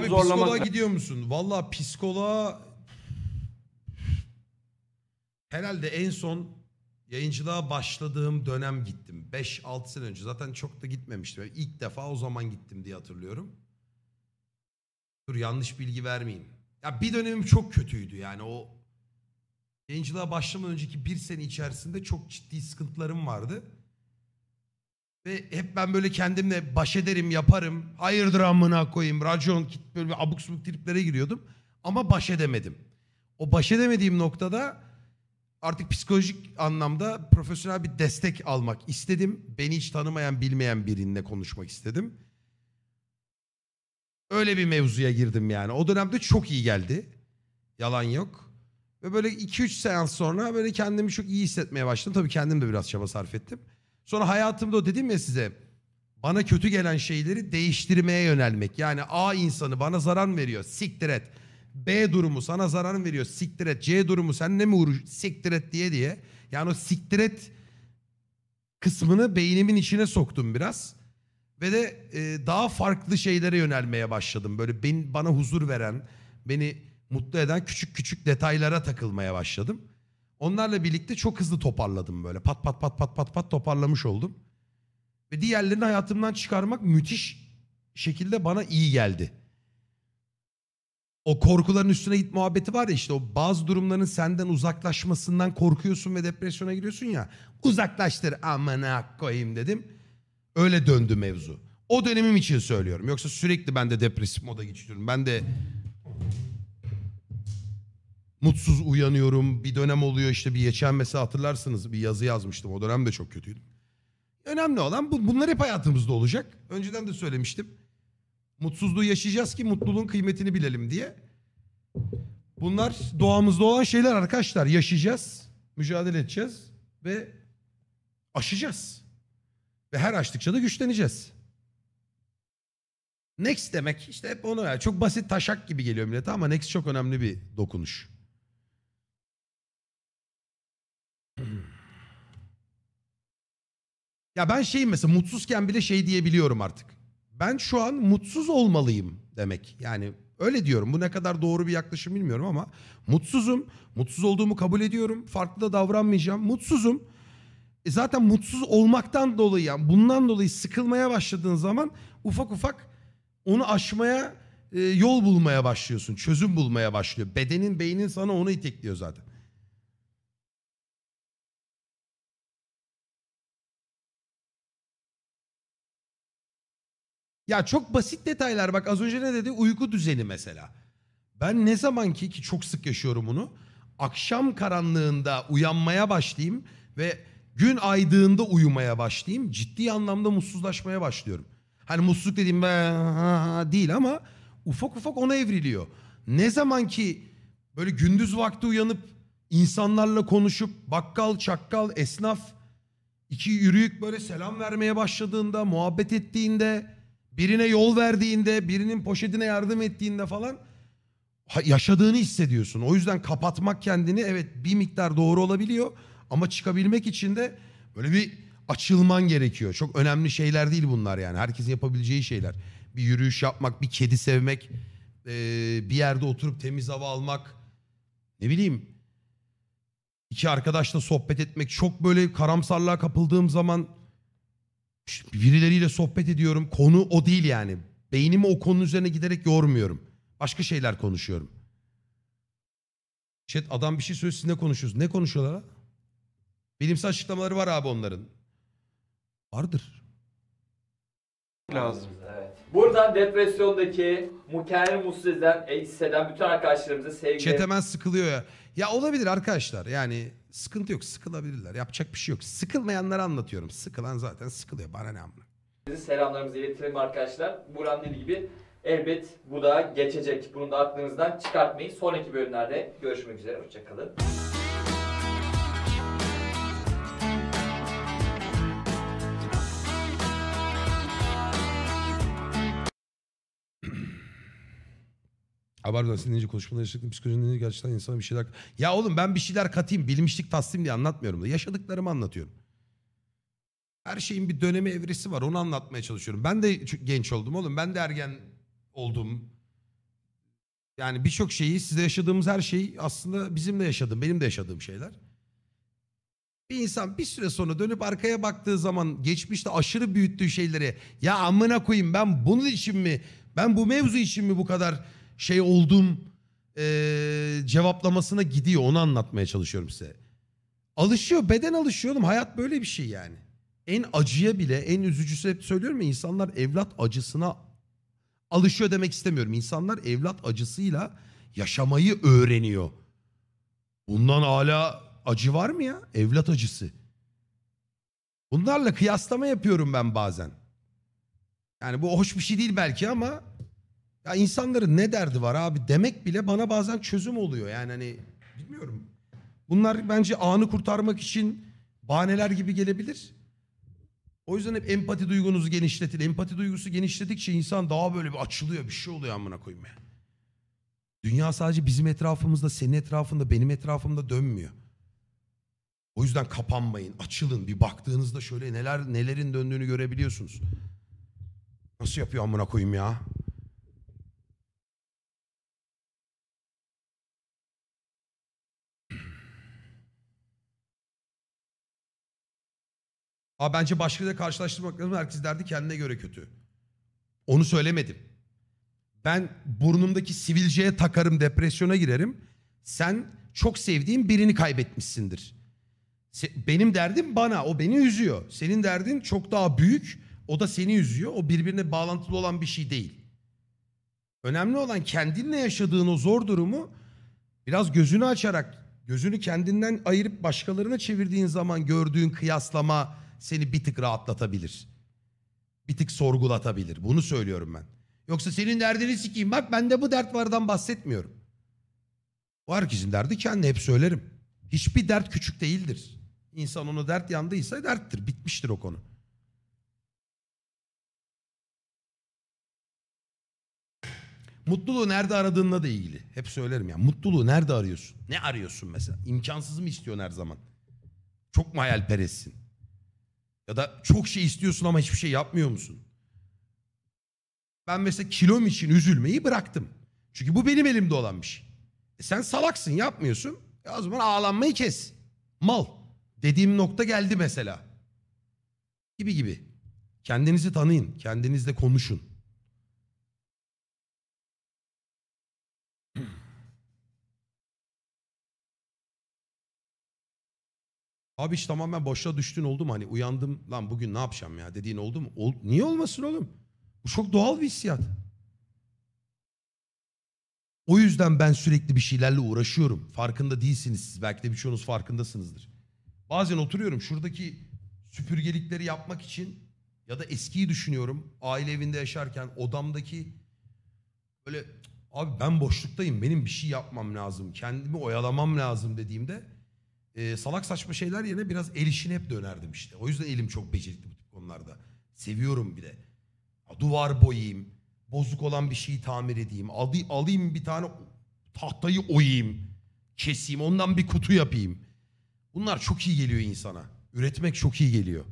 birazcık Abi, zorlamak. psikoloğa gidiyor musun? Valla psikoloğa herhalde en son yayıncılığa başladığım dönem gittim. 5-6 sene önce zaten çok da gitmemiştim. İlk defa o zaman gittim diye hatırlıyorum. Dur yanlış bilgi vermeyeyim. Ya bir dönemim çok kötüydü yani o yayıncılığa başlamadan önceki bir sene içerisinde çok ciddi sıkıntılarım vardı. Ve hep ben böyle kendimle baş ederim, yaparım. Hayırdır amına koyayım, racon, kit böyle bir abuk subuk triplere giriyordum. Ama baş edemedim. O baş edemediğim noktada artık psikolojik anlamda profesyonel bir destek almak istedim. Beni hiç tanımayan, bilmeyen birinle konuşmak istedim. Öyle bir mevzuya girdim yani. O dönemde çok iyi geldi. Yalan yok. Ve böyle 2-3 seans sonra böyle kendimi çok iyi hissetmeye başladım. Tabii kendim de biraz çaba sarf ettim. Sonra hayatımda o dedim ya size bana kötü gelen şeyleri değiştirmeye yönelmek. Yani A insanı bana zarar veriyor siktir et. B durumu sana zarar veriyor siktir et. C durumu sen ne mi uğruş siktir et diye diye. Yani o siktir et kısmını beynimin içine soktum biraz. Ve de e, daha farklı şeylere yönelmeye başladım. Böyle ben, bana huzur veren, beni mutlu eden küçük küçük detaylara takılmaya başladım. Onlarla birlikte çok hızlı toparladım böyle. Pat pat pat pat pat pat toparlamış oldum. Ve diğerlerini hayatımdan çıkarmak müthiş şekilde bana iyi geldi. O korkuların üstüne git muhabbeti var ya işte o bazı durumların senden uzaklaşmasından korkuyorsun ve depresyona giriyorsun ya. Uzaklaştır amına koyayım dedim. Öyle döndü mevzu. O dönemim için söylüyorum. Yoksa sürekli ben de depresif moda geçiyorum. Ben de Mutsuz uyanıyorum. Bir dönem oluyor işte bir geçen mesela hatırlarsınız bir yazı yazmıştım. O dönem de çok kötüydüm. Önemli olan bu, bunlar hep hayatımızda olacak. Önceden de söylemiştim. Mutsuzluğu yaşayacağız ki mutluluğun kıymetini bilelim diye. Bunlar doğamızda olan şeyler arkadaşlar. Yaşayacağız, mücadele edeceğiz ve aşacağız. Ve her açtıkça da güçleneceğiz. Next demek işte hep onu çok basit taşak gibi geliyor millete ama next çok önemli bir dokunuş. Ya ben şeyim mesela mutsuzken bile şey diyebiliyorum artık. Ben şu an mutsuz olmalıyım demek. Yani öyle diyorum. Bu ne kadar doğru bir yaklaşım bilmiyorum ama mutsuzum. Mutsuz olduğumu kabul ediyorum. Farklı da davranmayacağım. Mutsuzum. E zaten mutsuz olmaktan dolayı yani bundan dolayı sıkılmaya başladığın zaman ufak ufak onu aşmaya e, yol bulmaya başlıyorsun. Çözüm bulmaya başlıyor. Bedenin, beynin sana onu itekliyor zaten. Ya çok basit detaylar bak az önce ne dedi? Uyku düzeni mesela. Ben ne zaman ki ki çok sık yaşıyorum bunu. Akşam karanlığında uyanmaya başlayayım ve gün aydığında uyumaya başlayayım. Ciddi anlamda mutsuzlaşmaya başlıyorum. Hani mutsuzluk dediğim değil ama ufak ufak ona evriliyor. Ne zaman ki böyle gündüz vakti uyanıp insanlarla konuşup bakkal, çakkal, esnaf iki yürüyük böyle selam vermeye başladığında, muhabbet ettiğinde birine yol verdiğinde, birinin poşetine yardım ettiğinde falan yaşadığını hissediyorsun. O yüzden kapatmak kendini evet bir miktar doğru olabiliyor ama çıkabilmek için de böyle bir açılman gerekiyor. Çok önemli şeyler değil bunlar yani. Herkesin yapabileceği şeyler. Bir yürüyüş yapmak, bir kedi sevmek, bir yerde oturup temiz hava almak. Ne bileyim iki arkadaşla sohbet etmek. Çok böyle karamsarlığa kapıldığım zaman birileriyle sohbet ediyorum. Konu o değil yani. Beynimi o konu üzerine giderek yormuyorum. Başka şeyler konuşuyorum. Chat adam bir şey söylüyor siz ne konuşuyorsunuz? Ne konuşuyorlar ha? Bilimsel açıklamaları var abi onların. Vardır lazım. Evet. Buradan depresyondaki mükemmel mutsuz eden, hisseden bütün arkadaşlarımıza sevgi. Chat hemen sıkılıyor ya. Ya olabilir arkadaşlar yani sıkıntı yok sıkılabilirler yapacak bir şey yok. Sıkılmayanları anlatıyorum sıkılan zaten sıkılıyor bana ne amına. Selamlarımızı iletelim arkadaşlar. Buran dediği gibi elbet bu da geçecek. Bunu da aklınızdan çıkartmayın. Sonraki bölümlerde görüşmek üzere. Hoşçakalın. Haber versin deyince konuşmada yaşadıkları psikolojinin deyince gerçekten insana bir şeyler... Ya oğlum ben bir şeyler katayım bilmişlik taslim diye anlatmıyorum da yaşadıklarımı anlatıyorum. Her şeyin bir dönemi evresi var onu anlatmaya çalışıyorum. Ben de genç oldum oğlum ben de ergen oldum. Yani birçok şeyi sizde yaşadığımız her şey aslında bizim de yaşadığım benim de yaşadığım şeyler. Bir insan bir süre sonra dönüp arkaya baktığı zaman geçmişte aşırı büyüttüğü şeyleri ya amına koyayım ben bunun için mi ben bu mevzu için mi bu kadar şey oldum ee, cevaplamasına gidiyor. Onu anlatmaya çalışıyorum size. Alışıyor. Beden alışıyor oğlum. Hayat böyle bir şey yani. En acıya bile en üzücüsü hep söylüyorum ya insanlar evlat acısına alışıyor demek istemiyorum. İnsanlar evlat acısıyla yaşamayı öğreniyor. Bundan hala acı var mı ya? Evlat acısı. Bunlarla kıyaslama yapıyorum ben bazen. Yani bu hoş bir şey değil belki ama ya insanların ne derdi var abi demek bile bana bazen çözüm oluyor. Yani hani bilmiyorum. Bunlar bence anı kurtarmak için bahaneler gibi gelebilir. O yüzden hep empati duygunuzu genişletin. Empati duygusu genişledikçe insan daha böyle bir açılıyor, bir şey oluyor amına koyayım ya. Dünya sadece bizim etrafımızda, senin etrafında, benim etrafımda dönmüyor. O yüzden kapanmayın, açılın. Bir baktığınızda şöyle neler nelerin döndüğünü görebiliyorsunuz. Nasıl yapıyor amına koyayım ya? Aa bence başkalarıyla karşılaştırmak lazım. Herkes derdi kendine göre kötü. Onu söylemedim. Ben burnumdaki sivilceye takarım, depresyona girerim. Sen çok sevdiğin birini kaybetmişsindir. Benim derdim bana, o beni üzüyor. Senin derdin çok daha büyük, o da seni üzüyor. O birbirine bağlantılı olan bir şey değil. Önemli olan kendinle yaşadığın o zor durumu biraz gözünü açarak, gözünü kendinden ayırıp başkalarına çevirdiğin zaman gördüğün kıyaslama, seni bir tık rahatlatabilir. Bir tık sorgulatabilir. Bunu söylüyorum ben. Yoksa senin derdini sikeyim. Bak ben de bu dert vardan bahsetmiyorum. Bu herkesin derdi kendi hep söylerim. Hiçbir dert küçük değildir. İnsan onu dert yandıysa derttir. Bitmiştir o konu. Mutluluğu nerede aradığınla da ilgili. Hep söylerim ya. Mutluluğu nerede arıyorsun? Ne arıyorsun mesela? İmkansız mı istiyorsun her zaman? Çok mu hayalperestsin? Ya da çok şey istiyorsun ama hiçbir şey yapmıyor musun? Ben mesela kilom için üzülmeyi bıraktım. Çünkü bu benim elimde olan bir şey. E sen salaksın yapmıyorsun. E o zaman ağlanmayı kes. Mal. Dediğim nokta geldi mesela. Gibi gibi. Kendinizi tanıyın. Kendinizle konuşun. Abi hiç tamamen boşluğa düştün oldu mu? Hani uyandım lan bugün ne yapacağım ya dediğin oldu mu? Ol Niye olmasın oğlum? Bu çok doğal bir hissiyat. O yüzden ben sürekli bir şeylerle uğraşıyorum. Farkında değilsiniz siz. Belki de birçoğunuz farkındasınızdır. Bazen oturuyorum şuradaki süpürgelikleri yapmak için ya da eskiyi düşünüyorum. Aile evinde yaşarken odamdaki böyle abi ben boşluktayım. Benim bir şey yapmam lazım. Kendimi oyalamam lazım dediğimde e, salak saçma şeyler yerine biraz el işine hep dönerdim işte. O yüzden elim çok becerikli bu tip konularda. Seviyorum bir de. Duvar boyayayım, bozuk olan bir şeyi tamir edeyim, alayım, alayım bir tane tahtayı oyayım, keseyim, ondan bir kutu yapayım. Bunlar çok iyi geliyor insana. Üretmek çok iyi geliyor.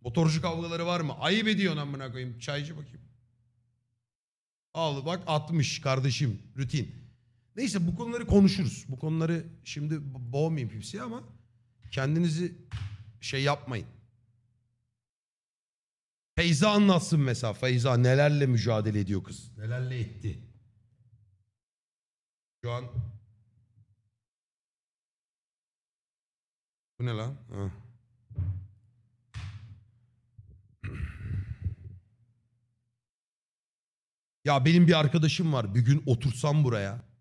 Motorcu kavgaları var mı? Ayıp ediyorsun amına koyayım. Çaycı bakayım. Al bak 60 kardeşim rutin. Neyse bu konuları konuşuruz. Bu konuları şimdi boğmayayım kimseye ama kendinizi şey yapmayın. Feyza anlatsın mesela. Feyza nelerle mücadele ediyor kız? Nelerle etti? Şu an... Bu ne lan? Ha. Ya benim bir arkadaşım var. Bir gün otursam buraya.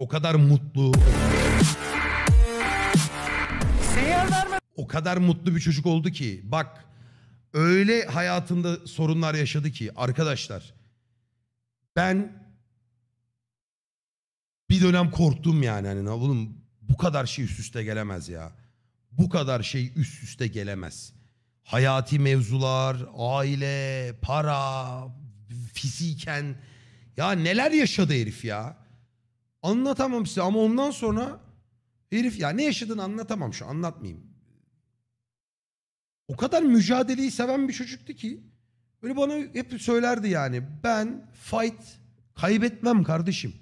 O kadar mutlu. O kadar mutlu bir çocuk oldu ki bak öyle hayatında sorunlar yaşadı ki arkadaşlar ben bir dönem korktum yani hani oğlum bu kadar şey üst üste gelemez ya. Bu kadar şey üst üste gelemez. Hayati mevzular, aile, para, fiziken ya neler yaşadı herif ya. Anlatamam size ama ondan sonra herif ya ne yaşadığını anlatamam şu anlatmayayım. O kadar mücadeleyi seven bir çocuktu ki böyle bana hep söylerdi yani ben fight kaybetmem kardeşim.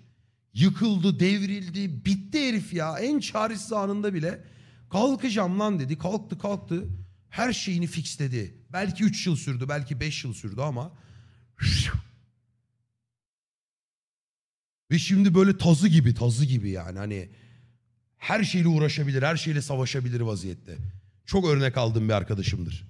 Yıkıldı, devrildi, bitti herif ya. En çaresiz anında bile kalkacağım lan dedi. Kalktı kalktı. Her şeyini fixledi. Belki 3 yıl sürdü, belki 5 yıl sürdü ama ve şimdi böyle tazı gibi tazı gibi yani hani her şeyle uğraşabilir, her şeyle savaşabilir vaziyette. Çok örnek aldığım bir arkadaşımdır.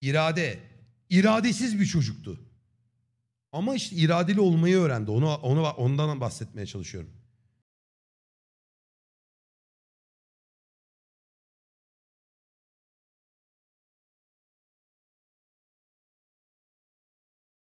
İrade. iradesiz bir çocuktu. Ama işte iradeli olmayı öğrendi. Onu, onu ondan bahsetmeye çalışıyorum.